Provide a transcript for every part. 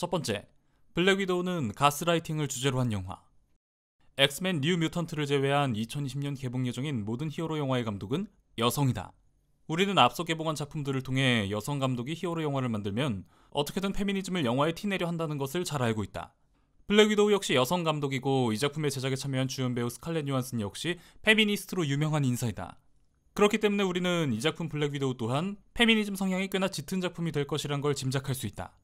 첫 번째, 블랙 위도우는 가스라이팅을 주제로 한 영화. 엑스맨 뉴 뮤턴트를 제외한 2020년 개봉 예정인 모든 히어로 영화의 감독은 여성이다. 우리는 앞서 개봉한 작품들을 통해 여성 감독이 히어로 영화를 만들면 어떻게든 페미니즘을 영화에 티내려 한다는 것을 잘 알고 있다. 블랙 위도우 역시 여성 감독이고 이 작품의 제작에 참여한 주연 배우 스칼렛 요한슨 역시 페미니스트로 유명한 인사이다. 그렇기 때문에 우리는 이 작품 블랙 위도우 또한 페미니즘 성향이 꽤나 짙은 작품이 될 것이란 걸 짐작할 수 있다.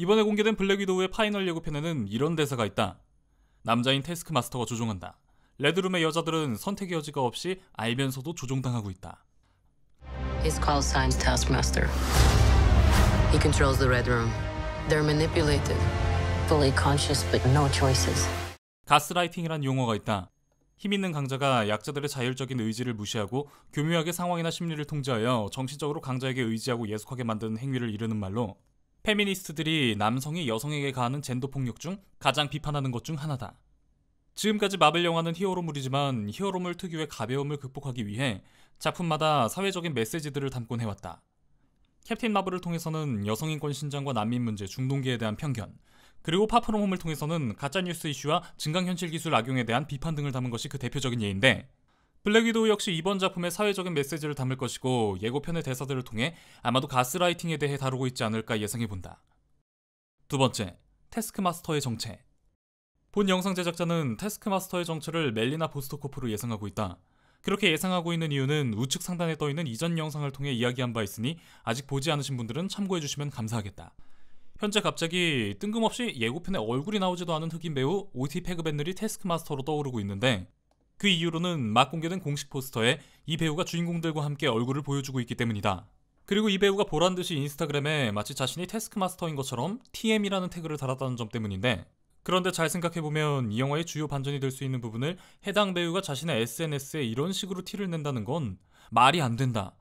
이번에 공개된 블랙 위도우의 파이널 예고편에는 이런 대사가 있다. 남자인 테스크마스터가 조종한다. 레드룸의 여자들은 선택의 여지가 없이 알면서도 조종당하고 있다. His call sign Taskmaster. He controls the Red Room. They're manipulated, fully conscious but no choices. 가스라이팅이란 용어가 있다. 힘 있는 강자가 약자들의 자율적인 의지를 무시하고 교묘하게 상황이나 심리를 통제하여 정신적으로 강자에게 의지하고 예속하게 만드는 행위를 이르는 말로 페미니스트들이 남성이 여성에게 가하는 젠더 폭력 중 가장 비판하는 것 중 하나다. 지금까지 마블 영화는 히어로물이지만 히어로물 특유의 가벼움을 극복하기 위해 작품마다 사회적인 메시지들을 담곤 해왔다. 캡틴 마블을 통해서는 여성인권 신장과 난민 문제, 중동계에 대한 편견, 그리고 파프롬홈을 통해서는 가짜뉴스 이슈와 증강현실 기술 악용에 대한 비판 등을 담은 것이 그 대표적인 예인데 블랙위도우 역시 이번 작품에 사회적인 메시지를 담을 것이고 예고편의 대사들을 통해 아마도 가스라이팅에 대해 다루고 있지 않을까 예상해 본다. 두 번째, 태스크마스터의 정체. 본 영상 제작자는 태스크마스터의 정체를 멜리나 보스토코프로 예상하고 있다. 그렇게 예상하고 있는 이유는 우측 상단에 떠 있는 이전 영상을 통해 이야기한 바 있으니 아직 보지 않으신 분들은 참고해 주시면 감사하겠다. 현재 갑자기 뜬금없이 예고편에 얼굴이 나오지도 않은 흑인 배우 오티 페그벤들이 태스크마스터로 떠오르고 있는데 그 이유로는 막 공개된 공식 포스터에 이 배우가 주인공들과 함께 얼굴을 보여주고 있기 때문이다. 그리고 이 배우가 보란 듯이 인스타그램에 마치 자신이 태스크마스터인 것처럼 TM이라는 태그를 달았다는 점 때문인데 그런데 잘 생각해보면 이 영화의 주요 반전이 될 수 있는 부분을 해당 배우가 자신의 SNS에 이런 식으로 티를 낸다는 건 말이 안 된다.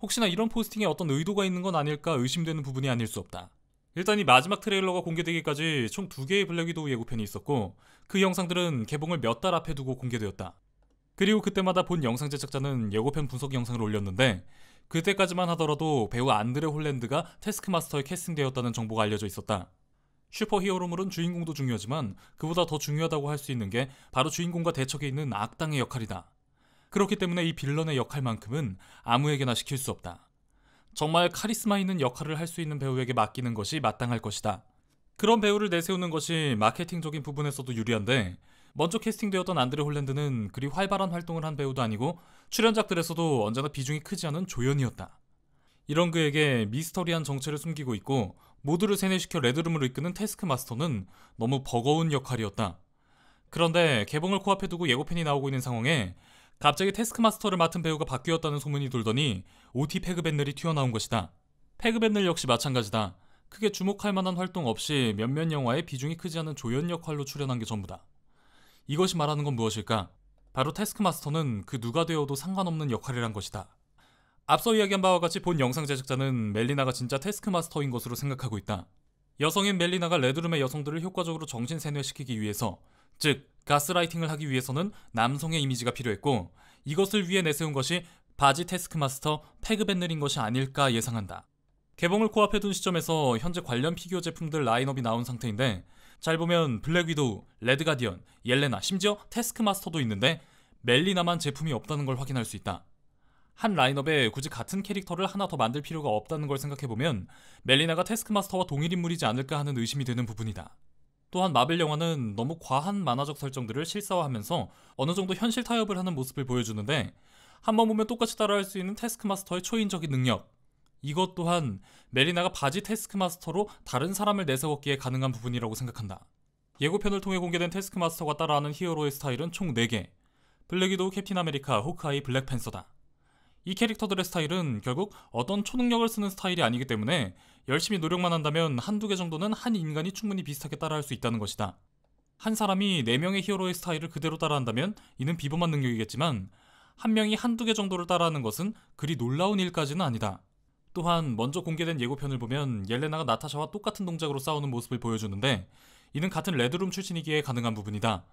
혹시나 이런 포스팅에 어떤 의도가 있는 건 아닐까 의심되는 부분이 아닐 수 없다. 일단 이 마지막 트레일러가 공개되기까지 총 두 개의 블랙 위도우 예고편이 있었고 그 영상들은 개봉을 몇 달 앞에 두고 공개되었다. 그리고 그때마다 본 영상 제작자는 예고편 분석 영상을 올렸는데 그때까지만 하더라도 배우 안드레 홀랜드가 테스크마스터에 캐스팅되었다는 정보가 알려져 있었다. 슈퍼 히어로물은 주인공도 중요하지만 그보다 더 중요하다고 할 수 있는 게 바로 주인공과 대척에 있는 악당의 역할이다. 그렇기 때문에 이 빌런의 역할만큼은 아무에게나 시킬 수 없다. 정말 카리스마 있는 역할을 할 수 있는 배우에게 맡기는 것이 마땅할 것이다. 그런 배우를 내세우는 것이 마케팅적인 부분에서도 유리한데 먼저 캐스팅되었던 안드레 홀랜드는 그리 활발한 활동을 한 배우도 아니고 출연작들에서도 언제나 비중이 크지 않은 조연이었다. 이런 그에게 미스터리한 정체를 숨기고 있고 모두를 세뇌시켜 레드룸으로 이끄는 테스크마스터는 너무 버거운 역할이었다. 그런데 개봉을 코앞에 두고 예고편이 나오고 있는 상황에 갑자기 테스크마스터를 맡은 배우가 바뀌었다는 소문이 돌더니 오티 페그벤넬이 튀어나온 것이다. 페그벤넬 역시 마찬가지다. 크게 주목할 만한 활동 없이 몇몇 영화에 비중이 크지 않은 조연 역할로 출연한 게 전부다. 이것이 말하는 건 무엇일까? 바로 태스크마스터는 그 누가 되어도 상관없는 역할이란 것이다. 앞서 이야기한 바와 같이 본 영상 제작자는 멜리나가 진짜 태스크마스터인 것으로 생각하고 있다. 여성인 멜리나가 레드룸의 여성들을 효과적으로 정신 세뇌시키기 위해서, 즉 가스라이팅을 하기 위해서는 남성의 이미지가 필요했고 이것을 위해 내세운 것이 바지 태스크마스터 패그밴들인 것이 아닐까 예상한다. 개봉을 코앞에 둔 시점에서 현재 관련 피규어 제품들 라인업이 나온 상태인데 잘 보면 블랙 위도우, 레드 가디언, 옐레나, 심지어 태스크마스터도 있는데 멜리나만 제품이 없다는 걸 확인할 수 있다. 한 라인업에 굳이 같은 캐릭터를 하나 더 만들 필요가 없다는 걸 생각해보면 멜리나가 태스크마스터와 동일 인물이지 않을까 하는 의심이 드는 부분이다. 또한 마블 영화는 너무 과한 만화적 설정들을 실사화하면서 어느 정도 현실 타협을 하는 모습을 보여주는데 한 번 보면 똑같이 따라할 수 있는 태스크마스터의 초인적인 능력 이것 또한 메리나가 바지 테스크마스터로 다른 사람을 내세웠기에 가능한 부분이라고 생각한다. 예고편을 통해 공개된 테스크마스터가 따라하는 히어로의 스타일은 총 4개. 블랙위도우 캡틴 아메리카, 호크아이, 블랙팬서다. 이 캐릭터들의 스타일은 결국 어떤 초능력을 쓰는 스타일이 아니기 때문에 열심히 노력만 한다면 한두 개 정도는 한 인간이 충분히 비슷하게 따라할 수 있다는 것이다. 한 사람이 4명의 히어로의 스타일을 그대로 따라한다면 이는 비범한 능력이겠지만 한 명이 한두 개 정도를 따라하는 것은 그리 놀라운 일까지는 아니다. 또한 먼저 공개된 예고편을 보면 옐레나가 나타샤와 똑같은 동작으로 싸우는 모습을 보여주는데 이는 같은 레드룸 출신이기에 가능한 부분이다.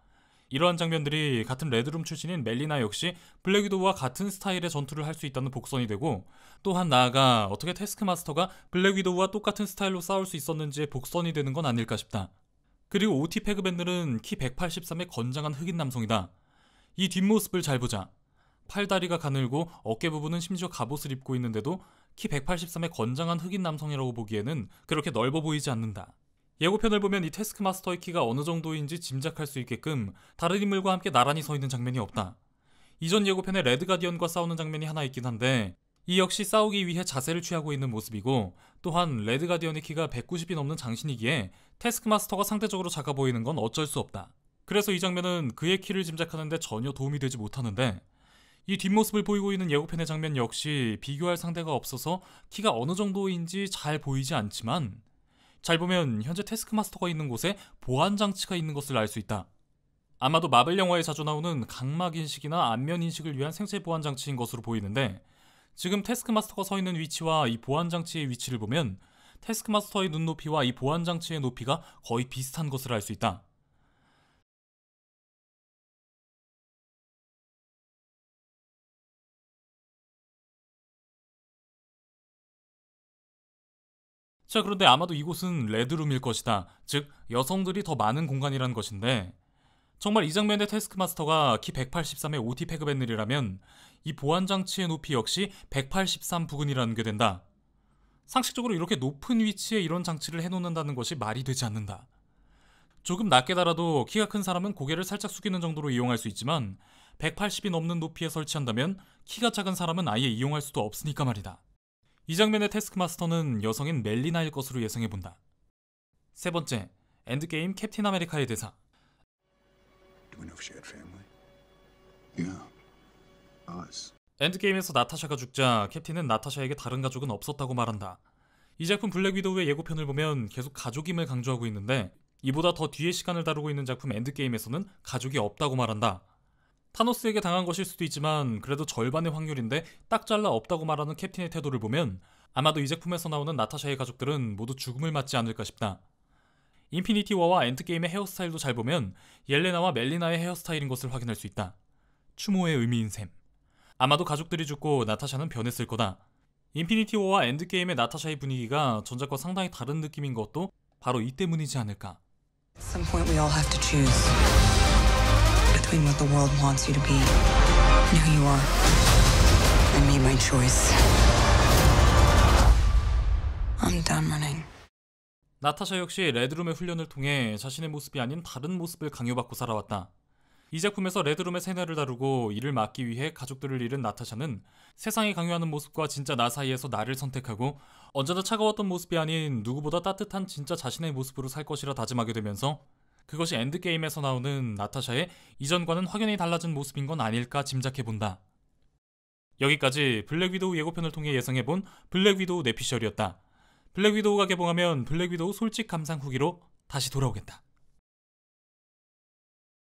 이러한 장면들이 같은 레드룸 출신인 멜리나 역시 블랙위도우와 같은 스타일의 전투를 할 수 있다는 복선이 되고 또한 나아가 어떻게 테스크마스터가 블랙위도우와 똑같은 스타일로 싸울 수 있었는지의 복선이 되는 건 아닐까 싶다. 그리고 오티 페그밴들은 키 183의 건장한 흑인 남성이다. 이 뒷모습을 잘 보자. 팔다리가 가늘고 어깨 부분은 심지어 갑옷을 입고 있는데도 키 183의 건장한 흑인 남성이라고 보기에는 그렇게 넓어 보이지 않는다. 예고편을 보면 이 태스크마스터의 키가 어느 정도인지 짐작할 수 있게끔 다른 인물과 함께 나란히 서 있는 장면이 없다. 이전 예고편에 레드가디언과 싸우는 장면이 하나 있긴 한데 이 역시 싸우기 위해 자세를 취하고 있는 모습이고 또한 레드가디언의 키가 190이 넘는 장신이기에 태스크마스터가 상대적으로 작아 보이는 건 어쩔 수 없다. 그래서 이 장면은 그의 키를 짐작하는데 전혀 도움이 되지 못하는데 이 뒷모습을 보이고 있는 예고편의 장면 역시 비교할 상대가 없어서 키가 어느 정도인지 잘 보이지 않지만 잘 보면 현재 태스크마스터가 있는 곳에 보안 장치가 있는 것을 알 수 있다. 아마도 마블 영화에 자주 나오는 각막 인식이나 안면 인식을 위한 생체 보안 장치인 것으로 보이는데 지금 태스크마스터가 서 있는 위치와 이 보안 장치의 위치를 보면 태스크마스터의 눈높이와 이 보안 장치의 높이가 거의 비슷한 것을 알 수 있다. 자, 그런데 아마도 이곳은 레드룸일 것이다. 즉, 여성들이 더 많은 공간이라는 것인데, 정말 이 장면의 테스크마스터가 키 183의 OT 패그밴들이라면 이 보안장치의 높이 역시 183 부근이라는 게 된다. 상식적으로 이렇게 높은 위치에 이런 장치를 해놓는다는 것이 말이 되지 않는다. 조금 낮게 달아도 키가 큰 사람은 고개를 살짝 숙이는 정도로 이용할 수 있지만 180이 넘는 높이에 설치한다면 키가 작은 사람은 아예 이용할 수도 없으니까 말이다. 이 장면의 태스크마스터는 여성인 멜리나일 것으로 예상해본다. 세 번째, 엔드게임 캡틴 아메리카의 대사. 엔드게임에서 나타샤가 죽자 캡틴은 나타샤에게 다른 가족은 없었다고 말한다. 이 작품 블랙 위도우의 예고편을 보면 계속 가족임을 강조하고 있는데 이보다 더 뒤에 시간을 다루고 있는 작품 엔드게임에서는 가족이 없다고 말한다. 타노스에게 당한 것일 수도 있지만 그래도 절반의 확률인데 딱 잘라 없다고 말하는 캡틴의 태도를 보면 아마도 이 제품에서 나오는 나타샤의 가족들은 모두 죽음을 맞지 않을까 싶다. 인피니티 워와 엔드게임의 헤어스타일도 잘 보면 옐레나와 멜리나의 헤어스타일인 것을 확인할 수 있다. 추모의 의미인 셈. 아마도 가족들이 죽고 나타샤는 변했을 거다. 인피니티 워와 엔드게임의 나타샤의 분위기가 전작과 상당히 다른 느낌인 것도 바로 이 때문이지 않을까. between what the world wants you to be and who you are. I made my choice. I'm done running. 나타샤 역시 레드룸의 훈련을 통해 자신의 모습이 아닌 다른 모습을 강요받고 살아왔다. 이 작품에서 레드룸의 세뇌를 다루고 이를 막기 위해 가족들을 잃은 나타샤는 세상이 강요하는 모습과 진짜 나 사이에서 나를 선택하고 언제나 차가웠던 모습이 아닌 누구보다 따뜻한 진짜 자신의 모습으로 살 것이라 다짐하게 되면서 그것이 엔드게임에서 나오는 나타샤의 이전과는 확연히 달라진 모습인 건 아닐까 짐작해본다. 여기까지 블랙 위도우 예고편을 통해 예상해본 블랙 위도우 내피셜이었다. 블랙 위도우가 개봉하면 블랙 위도우 솔직 감상 후기로 다시 돌아오겠다.